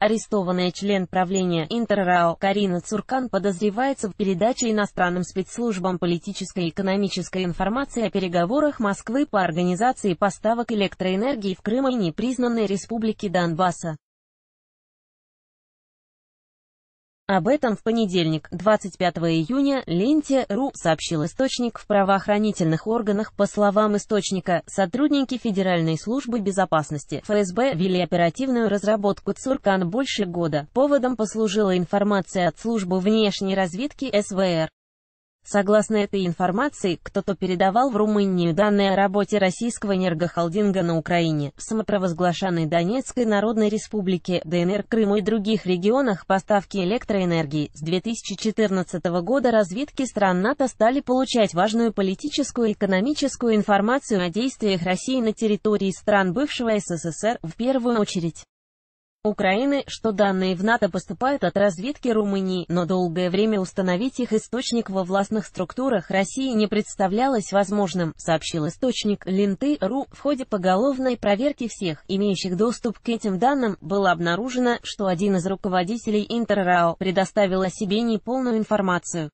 Арестованная член правления Интеррао Карина Цуркан подозревается в передаче иностранным спецслужбам политической и экономической информации о переговорах Москвы по организации поставок электроэнергии в Крым и непризнанной республике Донбасса. Об этом в понедельник, 25 июня, ленте РУ сообщил источник в правоохранительных органах. По словам источника, сотрудники Федеральной службы безопасности ФСБ вели оперативную разработку ЦУРКАН больше года. Поводом послужила информация от службы внешней разведки СВР. Согласно этой информации, кто-то передавал в Румынию данные о работе российского энергохолдинга на Украине, в самопровозглашенной Донецкой Народной Республике, ДНР, Крыму и других регионах поставки электроэнергии. С 2014 года разведки стран НАТО стали получать важную политическую и экономическую информацию о действиях России на территории стран бывшего СССР, в первую очередь. Украины, что данные в НАТО поступают от разведки Румынии, но долгое время установить их источник во властных структурах России не представлялось возможным, сообщил источник Ленты.ру. В ходе поголовной проверки всех, имеющих доступ к этим данным, было обнаружено, что один из руководителей Интеррао предоставил о себе неполную информацию.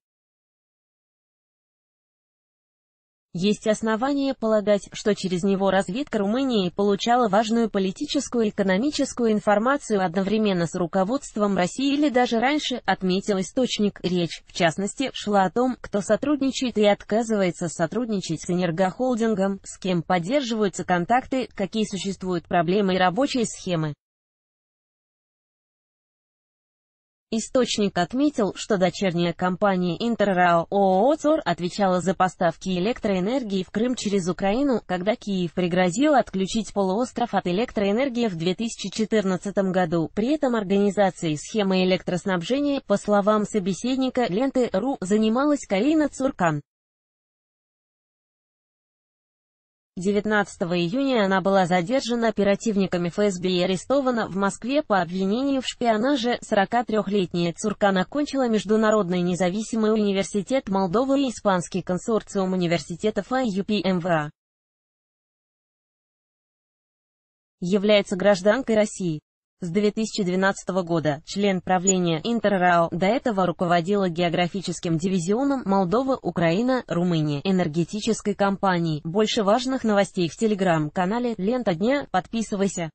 Есть основания полагать, что через него разведка Румынии получала важную политическую и экономическую информацию одновременно с руководством России или даже раньше, отметил источник. Речь, в частности, шла о том, кто сотрудничает и отказывается сотрудничать с энергохолдингом, с кем поддерживаются контакты, какие существуют проблемы и рабочие схемы. Источник отметил, что дочерняя компания Интеррао ООО «ЦОР» отвечала за поставки электроэнергии в Крым через Украину, когда Киев пригрозил отключить полуостров от электроэнергии в 2014 году. При этом организацией схемы электроснабжения, по словам собеседника ленты.ру, занималась Карина Цуркан. 19 июня она была задержана оперативниками ФСБ и арестована в Москве по обвинению в шпионаже. 43-летняя Цуркан окончила Международный независимый университет Молдовы и Испанский консорциум университетов АЮПМВА. Эм Является гражданкой России. С 2012 года член правления Интеррао до этого руководила географическим дивизионом Молдова, Украина, Румыния, энергетической компании. Больше важных новостей в телеграм-канале «Лента дня». Подписывайся.